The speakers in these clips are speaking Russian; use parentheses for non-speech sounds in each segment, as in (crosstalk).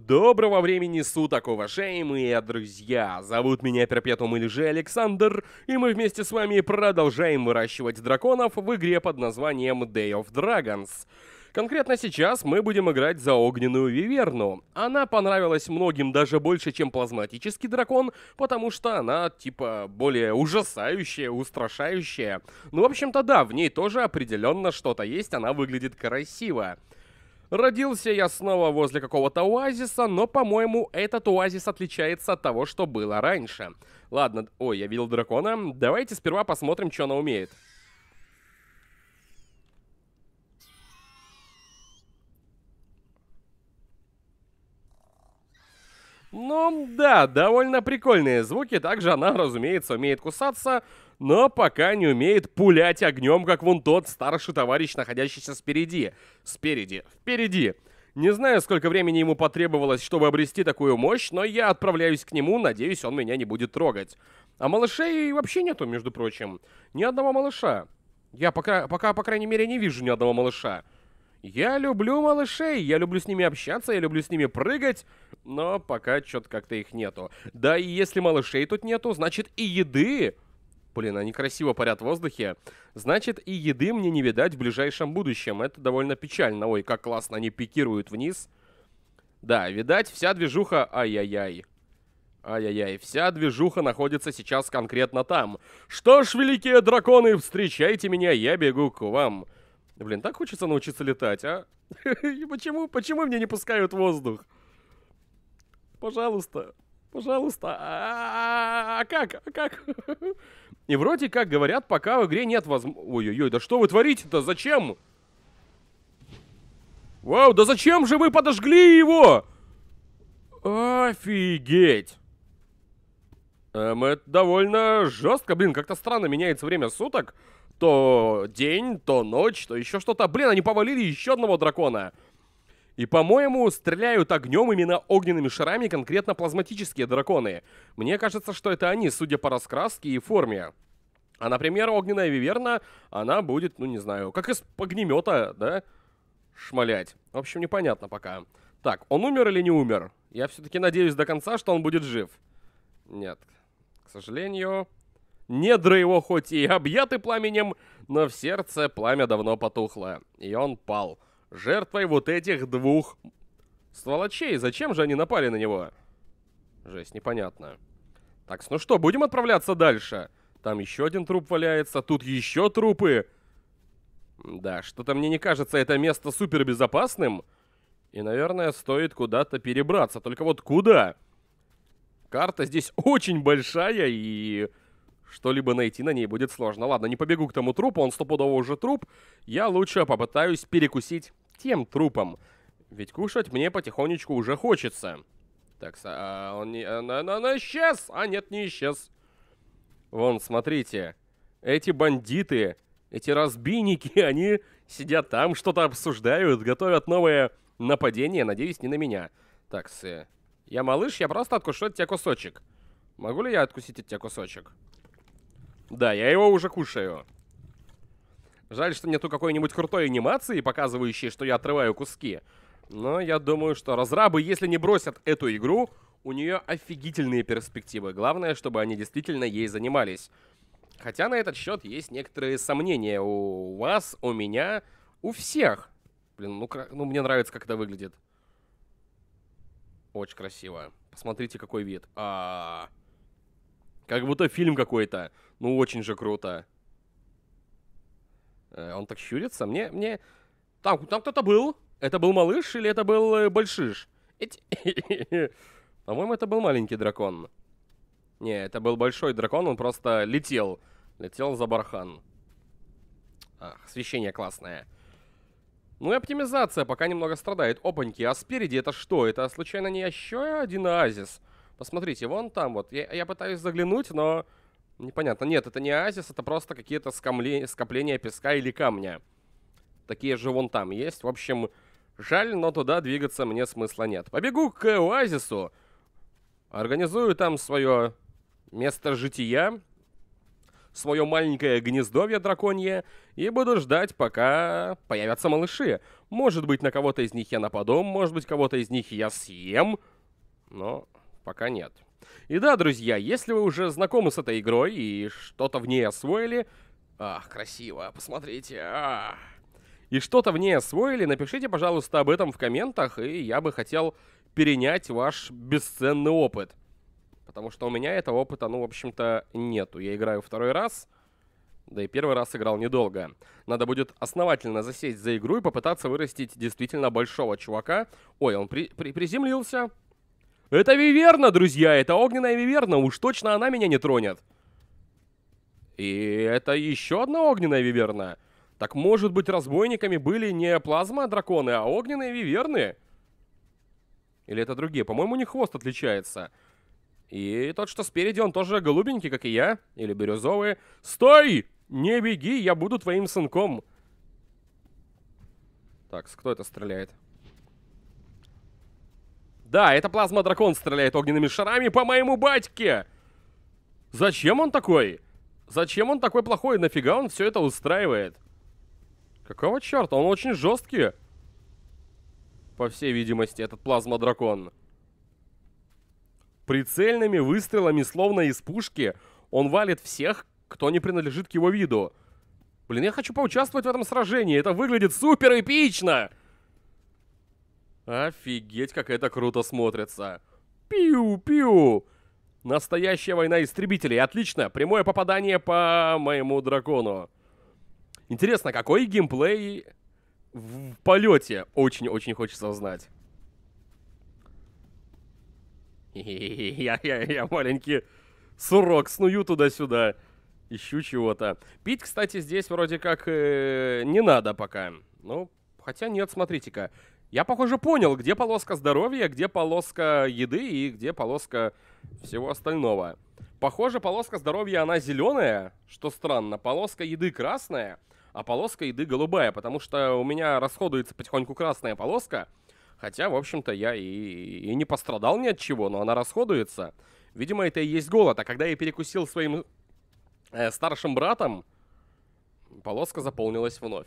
Доброго времени суток, уважаемые друзья! Зовут меня Перпетум или же Александр, и мы вместе с вами продолжаем выращивать драконов в игре под названием Day of Dragons. Конкретно сейчас мы будем играть за огненную виверну. Она понравилась многим даже больше, чем плазматический дракон, потому что она, типа, более ужасающая, устрашающая. Ну, в общем-то, да, в ней тоже определенно что-то есть, она выглядит красиво. Родился я снова возле какого-то оазиса, но, по-моему, этот оазис отличается от того, что было раньше. Ладно, ой, я видел дракона. Давайте сперва посмотрим, что она умеет. Ну, да, довольно прикольные звуки. Также она, разумеется, умеет кусаться но пока не умеет пулять огнем, как вон тот старший товарищ, находящийся спереди. Спереди. Впереди. Не знаю, сколько времени ему потребовалось, чтобы обрести такую мощь, но я отправляюсь к нему, надеюсь, он меня не будет трогать. А малышей вообще нету, между прочим. Ни одного малыша. Я пока, пока по крайней мере, не вижу ни одного малыша. Я люблю малышей, я люблю с ними общаться, я люблю с ними прыгать, но пока что-то как-то их нету. Да и если малышей тут нету, значит и еды. Блин, они красиво парят в воздухе. Значит, и еды мне не видать в ближайшем будущем. Это довольно печально. Ой, как классно они пикируют вниз. Да, видать, вся движуха... Ай-яй-яй. Ай-яй-яй, вся движуха находится сейчас конкретно там. Что ж, великие драконы, встречайте меня, я бегу к вам. Блин, так хочется научиться летать, а? (laughs) Почему, почему мне не пускают воздух? Пожалуйста, пожалуйста. А, а, а, а как, а как? (laughs) И вроде как говорят, пока в игре нет возможности... Ой-ой-ой, да что вы творите-то? Зачем? Вау, да зачем же вы подожгли его? Офигеть. Эм, это довольно жестко. Блин, как-то странно меняется время суток. То день, то ночь, то еще что-то. Блин, они повалили еще одного дракона. И, по-моему, стреляют огнем именно огненными шарами конкретно плазматические драконы. Мне кажется, что это они, судя по раскраске и форме. А, например, огненная виверна, она будет, ну не знаю, как из огнемета, да, шмалять. В общем, непонятно пока. Так, он умер или не умер? Я все-таки надеюсь до конца, что он будет жив. Нет, к сожалению... Недра его хоть и объяты пламенем, но в сердце пламя давно потухло, и он пал жертвой вот этих двух сволочей. Зачем же они напали на него? Жесть, непонятно. Так, ну что, будем отправляться дальше? Там еще один труп валяется, тут еще трупы. Да, что-то мне не кажется это место супербезопасным. И, наверное, стоит куда-то перебраться. Только вот куда? Карта здесь очень большая, и что-либо найти на ней будет сложно. Ладно, не побегу к тому трупу, он стопудово уже труп. Я лучше попытаюсь перекусить тем трупам. Ведь кушать мне потихонечку уже хочется. Так, а он не... Он, он, он исчез! А нет, не исчез. Вон, смотрите. Эти бандиты, эти разбийники, (laughs) они сидят там, что-то обсуждают, готовят новое нападение. Надеюсь, не на меня. Так, сы. Я малыш, я просто откушу от тебя кусочек. Могу ли я откусить от тебя кусочек? Да, я его уже кушаю. Жаль, что нету какой-нибудь крутой анимации, показывающей, что я отрываю куски. Но я думаю, что разрабы, если не бросят эту игру, у нее офигительные перспективы. Главное, чтобы они действительно ей занимались. Хотя на этот счет есть некоторые сомнения у вас, у меня, у всех. Блин, ну, ну мне нравится, как это выглядит. Очень красиво. Посмотрите, какой вид. А -а -а. Как будто фильм какой-то. Ну, очень же круто. Э, он так щурится. Мне, мне... Там, там кто-то был. Это был малыш или это был э, большиш? (laughs) По-моему, это был маленький дракон. Не, это был большой дракон, он просто летел. Летел за бархан. Ах, освещение классное. Ну и оптимизация пока немного страдает. Опаньки, а спереди это что? Это случайно не еще один оазис? Посмотрите, вон там вот. Я, я пытаюсь заглянуть, но Непонятно. Нет, это не оазис, это просто какие-то скомле... скопления песка или камня. Такие же вон там есть. В общем, жаль, но туда двигаться мне смысла нет. Побегу к оазису. Организую там свое место жития. Свое маленькое гнездовье драконье. И буду ждать, пока появятся малыши. Может быть, на кого-то из них я нападу. Может быть, кого-то из них я съем. Но пока нет. И да, друзья, если вы уже знакомы с этой игрой и что-то в ней освоили... Ах, красиво, посмотрите, ах и что-то в ней освоили, напишите, пожалуйста, об этом в комментах, и я бы хотел перенять ваш бесценный опыт. Потому что у меня этого опыта, ну, в общем-то, нету. Я играю второй раз, да и первый раз играл недолго. Надо будет основательно засесть за игру и попытаться вырастить действительно большого чувака. Ой, он при при приземлился. Это Виверна, друзья, это огненная Виверна, уж точно она меня не тронет. И это еще одна огненная Виверна. Так может быть разбойниками были не плазма-драконы, а огненные Виверны? Или это другие? По-моему, у них хвост отличается. И тот, что спереди, он тоже голубенький, как и я. Или бирюзовый. Стой! Не беги, я буду твоим сынком. Так, кто это стреляет? Да, это плазма-дракон стреляет огненными шарами по моему батьке! Зачем он такой? Зачем он такой плохой? Нафига он все это устраивает? Какого черта? Он очень жесткий. По всей видимости, этот плазма-дракон. Прицельными выстрелами, словно из пушки, он валит всех, кто не принадлежит к его виду. Блин, я хочу поучаствовать в этом сражении. Это выглядит супер эпично! Офигеть, как это круто смотрится. Пиу-пиу. Настоящая война истребителей. Отлично. Прямое попадание по моему дракону. Интересно, какой геймплей в полете? Очень-очень хочется узнать. (laughs) Я, я, я маленький сурок сную туда-сюда. Ищу чего-то. Пить, кстати, здесь вроде как э, не надо пока. Ну, хотя нет, смотрите-ка. Я, похоже, понял, где полоска здоровья, где полоска еды и где полоска всего остального. Похоже, полоска здоровья, она зеленая, что странно. Полоска еды красная, а полоска еды голубая, потому что у меня расходуется потихоньку красная полоска. Хотя, в общем-то, я и, и не пострадал ни от чего, но она расходуется. Видимо, это и есть голод. А когда я перекусил своим э, старшим братом, полоска заполнилась вновь.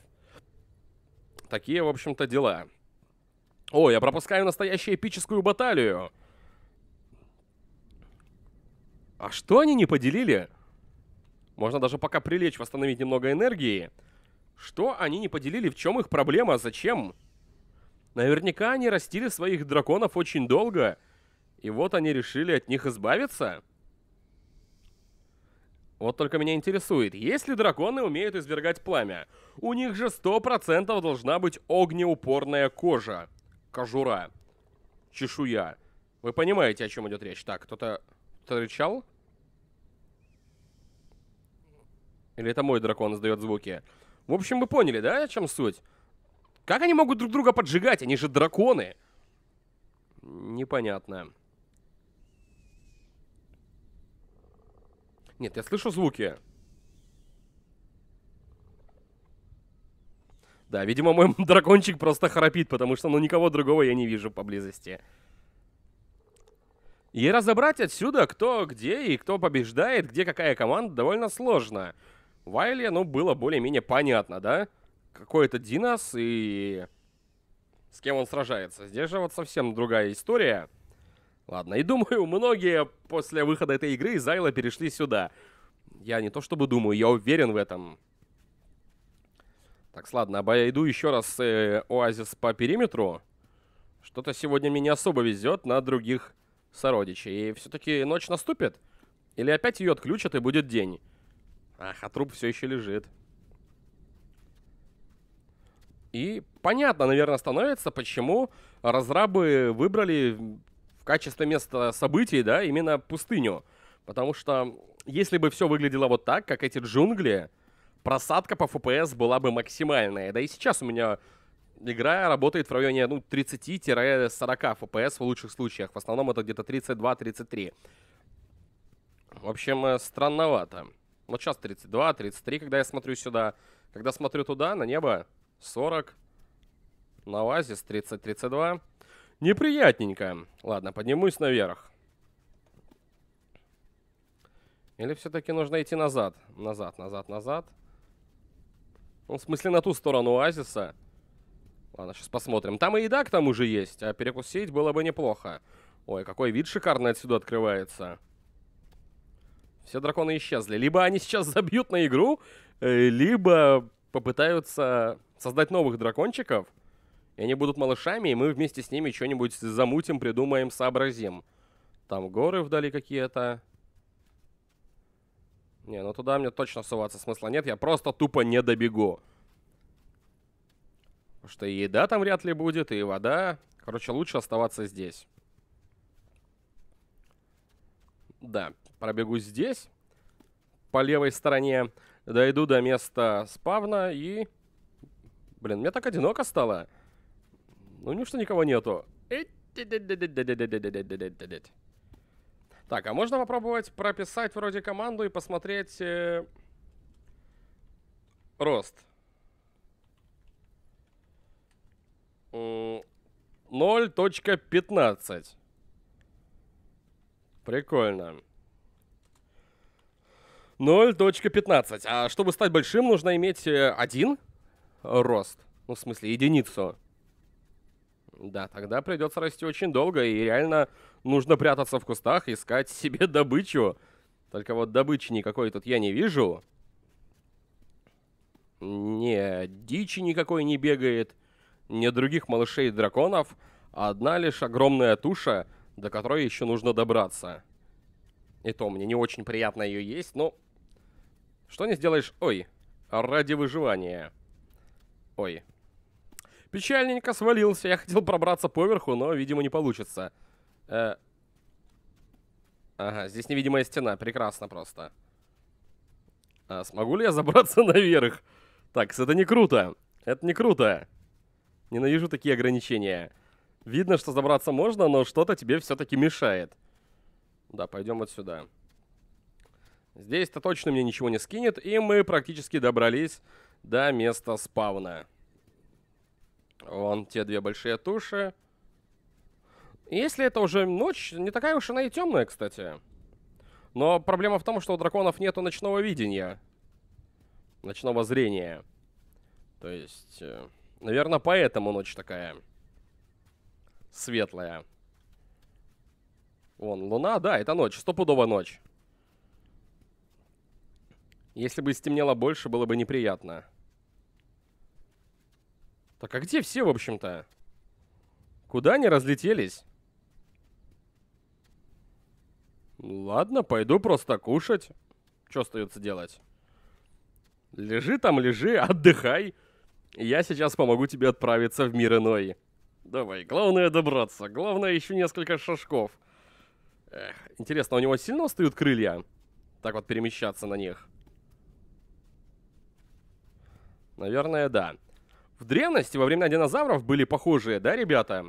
Такие, в общем-то, дела. О, я пропускаю настоящую эпическую баталию. А что они не поделили? Можно даже пока прилечь, восстановить немного энергии. Что они не поделили? В чем их проблема? Зачем? Наверняка они растили своих драконов очень долго. И вот они решили от них избавиться. Вот только меня интересует, если драконы умеют извергать пламя, у них же 100% должна быть огнеупорная кожа кожура, чешуя. Вы понимаете, о чем идет речь? Так, кто-то кто рычал? Или это мой дракон издает звуки? В общем, вы поняли, да, о чем суть? Как они могут друг друга поджигать? Они же драконы. Непонятно. Нет, я слышу звуки. Да, видимо, мой (laughs) дракончик просто храпит, потому что ну никого другого я не вижу поблизости. И разобрать отсюда, кто где и кто побеждает, где какая команда, довольно сложно. Вайли, ну, было более-менее понятно, да? Какой это Динас и с кем он сражается. Здесь же вот совсем другая история. Ладно, и думаю, (laughs) многие после выхода этой игры из Айла перешли сюда. Я не то чтобы думаю, я уверен в этом. Так, ладно, обойду а еще раз э, оазис по периметру. Что-то сегодня мне не особо везет на других сородичей. И все-таки ночь наступит? Или опять ее отключат и будет день? Ах, а труп все еще лежит. И понятно, наверное, становится, почему разрабы выбрали в качестве места событий, да, именно пустыню. Потому что если бы все выглядело вот так, как эти джунгли, просадка по FPS была бы максимальная. Да и сейчас у меня игра работает в районе ну, 30-40 FPS в лучших случаях. В основном это где-то 32-33. В общем, э, странновато. Вот сейчас 32, 33, когда я смотрю сюда. Когда смотрю туда, на небо 40. На оазис 30, 32. Неприятненько. Ладно, поднимусь наверх. Или все-таки нужно идти назад? Назад, назад, назад. Ну, в смысле, на ту сторону оазиса. Ладно, сейчас посмотрим. Там и еда к тому же есть, а перекусить было бы неплохо. Ой, какой вид шикарный отсюда открывается. Все драконы исчезли. Либо они сейчас забьют на игру, э, либо попытаются создать новых дракончиков. И они будут малышами, и мы вместе с ними что-нибудь замутим, придумаем, сообразим. Там горы вдали какие-то. Не, ну туда мне точно суваться смысла нет, я просто тупо не добегу. Потому что и еда там вряд ли будет, и вода. Короче, лучше оставаться здесь. Да, пробегу здесь, по левой стороне. Дойду до места спавна и... Блин, мне так одиноко стало. Ну, неужто никого нету? Э, так, а можно попробовать прописать вроде команду и посмотреть э, рост. 0.15. Прикольно. 0.15. А чтобы стать большим, нужно иметь э, один рост. Ну, в смысле, единицу. Да, тогда придется расти очень долго, и реально нужно прятаться в кустах, искать себе добычу. Только вот добычи никакой тут я не вижу. Не, дичи никакой не бегает, не других малышей драконов, а одна лишь огромная туша, до которой еще нужно добраться. И то мне не очень приятно ее есть, но... Что не сделаешь? Ой, ради выживания. Ой. Печальненько свалился, я хотел пробраться поверху, но, видимо, не получится. Э, ага, здесь невидимая стена. Прекрасно просто. А смогу ли я забраться (laughs) наверх? Так, это не круто. Это не круто. Ненавижу такие ограничения. Видно, что забраться можно, но что-то тебе все-таки мешает. Да, пойдем вот сюда. Здесь-то точно мне ничего не скинет, и мы практически добрались до места спавна. Вон те две большие туши. Если это уже ночь, не такая уж она и темная, кстати. Но проблема в том, что у драконов нету ночного видения. Ночного зрения. То есть, э, наверное, поэтому ночь такая светлая. Вон, луна, да, это ночь, стопудово ночь. Если бы стемнело больше, было бы неприятно. Так, а где все, в общем-то? Куда они разлетелись? Ну ладно, пойду просто кушать. Что остается делать? Лежи там, лежи, (laughs) отдыхай. Я сейчас помогу тебе отправиться в мир иной. Давай, главное добраться. Главное еще несколько шажков. Эх, интересно, у него сильно устают крылья? Так вот перемещаться на них. Наверное, да. В древности, во времена динозавров, были похожие, да, ребята?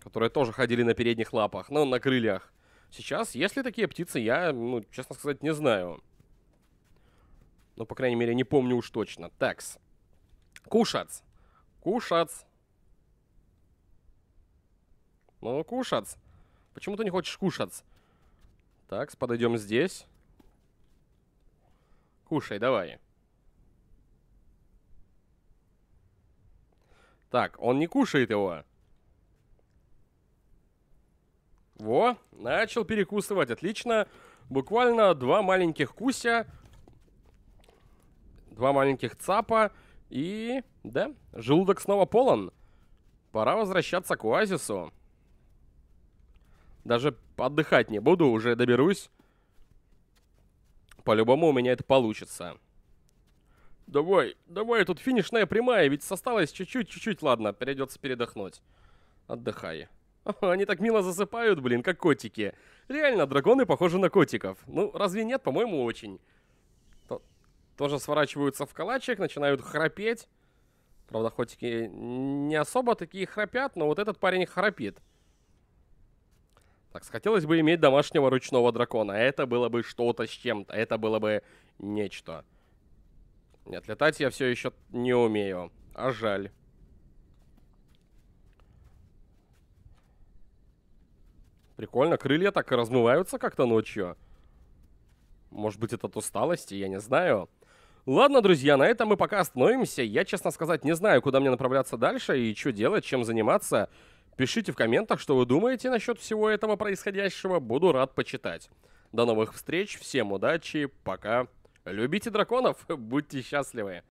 Которые тоже ходили на передних лапах, ну, на крыльях. Сейчас, есть ли такие птицы, я, ну, честно сказать, не знаю. Ну, по крайней мере, не помню уж точно. Такс. Кушац. Кушац. Ну, кушац. Почему ты не хочешь кушац? Такс, подойдем здесь. Кушай, давай. Так, он не кушает его. Во. Начал перекусывать, отлично. Буквально два маленьких куся, два маленьких цапа и... Да, желудок снова полон. Пора возвращаться к оазису. Даже отдыхать не буду, уже доберусь. По-любому у меня это получится. Давай, давай, тут финишная прямая, ведь осталось чуть-чуть, чуть-чуть, ладно, придется передохнуть. Отдыхай. (laughs) Они так мило засыпают, блин, как котики. Реально, драконы похожи на котиков. Ну, разве нет? По-моему, очень. То тоже сворачиваются в калачик, начинают храпеть. Правда, котики не особо такие храпят, но вот этот парень храпит. Так, хотелось бы иметь домашнего ручного дракона. Это было бы что-то с чем-то. Это было бы нечто. Нет, летать я все еще не умею. А жаль. Прикольно, крылья так и размываются как-то ночью. Может быть, это от усталости, я не знаю. Ладно, друзья, на этом мы пока остановимся. Я, честно сказать, не знаю, куда мне направляться дальше и что делать, чем заниматься. Пишите в комментах, что вы думаете насчет всего этого происходящего. Буду рад почитать. До новых встреч, всем удачи, пока. Любите драконов, (laughs) будьте счастливы.